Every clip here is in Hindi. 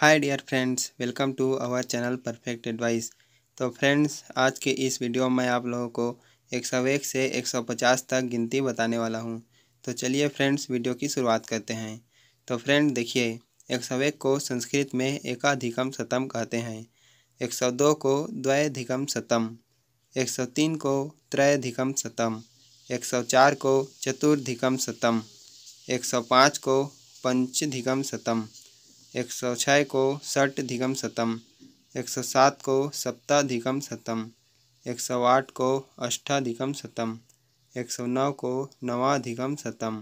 hi dear friends welcome to our channel perfect advice तो फ्रेंड्स आज के इस वीडियो में आप लोगों को एक सौ एक से एक सौ पचास तक गिनती बताने वाला हूँ तो चलिए फ्रेंड्स वीडियो की शुरुआत करते हैं तो फ्रेंड देखिए एक सौ एक को संस्कृत में एकाधिकम शतम कहते हैं एक सौ दो को द्वैधिकम शतम एक सौ तीन को त्रयधिकम शतम एक सौ चार को चतुर्धिकम शतम एक सौ पाँच को पंचधिकम शतम एक सौ छः को षट अधिकम शतम एक सौ सात को सप्ताधिकम शतम एक सौ आठ को अष्टाधिकम शतम एक सौ नौ को नवाधिकम शतम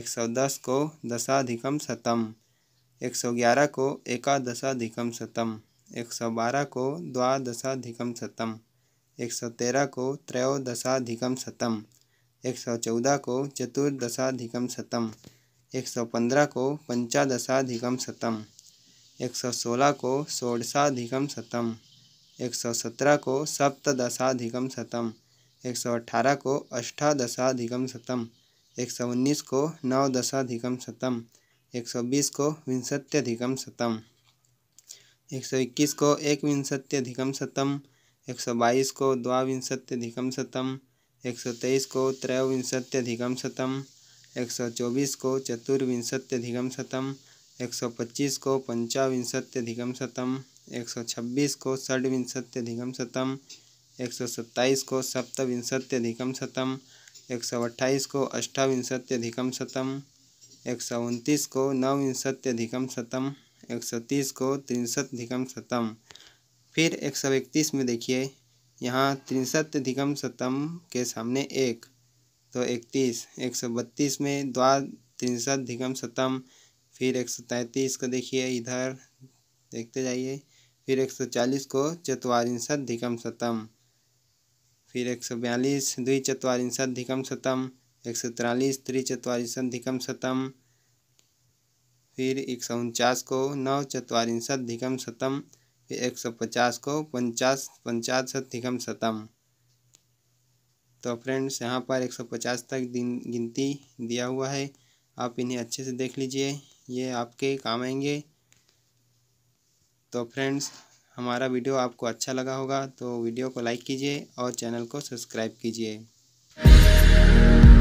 एक सौ दस को दशाधिकम शतम एक सौ ग्यारह को एकादशाधिकम शतम एक सौ बारह को द्वादशाधिकम शतम एक सौ तेरह को त्रयोदशाधिकम शतम एक सौ चौदह को चतुर्दशाधिकम शतम एक सौ पंद्रह को पंचादशाधिकम शतम एक सौ सोलह को षोडशाधिकम शतम एक सौ सत्रह को सप्तशाधिकम शतम एक सौ अठारह को अष्टादशाधिकम शतम एक सौ उन्नीस को नवदशाधिकम शतम एक सौ बीस को विंशत्यधिकम शतम एक सौ इक्कीस को एक विंशत्यधिकम शतम एक सौ बाईस को द्वाविंशत्यधिकम शतम एक सौ तेईस को त्रयोविंशत्यधिकम शतम 124 को चतुर्विंशत्यधिकम शतम 125 को पंचाविंशत्यधिकम शतम 126 को षड्विंशत्यधिकम शतम 127 को सप्तविंशत्यधिकम शतम 128 को अष्टाविंशत्यधिकम शतम एक सौ उनतीस को नवविंशत्यधिकम शतम एक सौ तीस को त्रिंशत्यधिकम शतम फिर एक सौ इकतीस में देखिए यहाँ त्रिंशत्यधिकम शतम के सामने एक तो इकतीस एक सौ बत्तीस में द्वार त्रिशत धिगम शतम फिर एक सौ तैंतीस को देखिए इधर देखते जाइए फिर एक सौ चालीस को धिकम शतम फिर एक सौ बयालीस द्वि धिकम शतम एक सौ तिरालीस धिकम शतम फिर एक सौ उनचास को नौ धिकम शतम फिर एक सौ पचास को पंचास धिकम शतम तो फ्रेंड्स यहाँ पर एक सौ पचास तक दिन गिनती दिया हुआ है आप इन्हें अच्छे से देख लीजिए ये आपके काम आएंगे तो फ्रेंड्स हमारा वीडियो आपको अच्छा लगा होगा तो वीडियो को लाइक कीजिए और चैनल को सब्सक्राइब कीजिए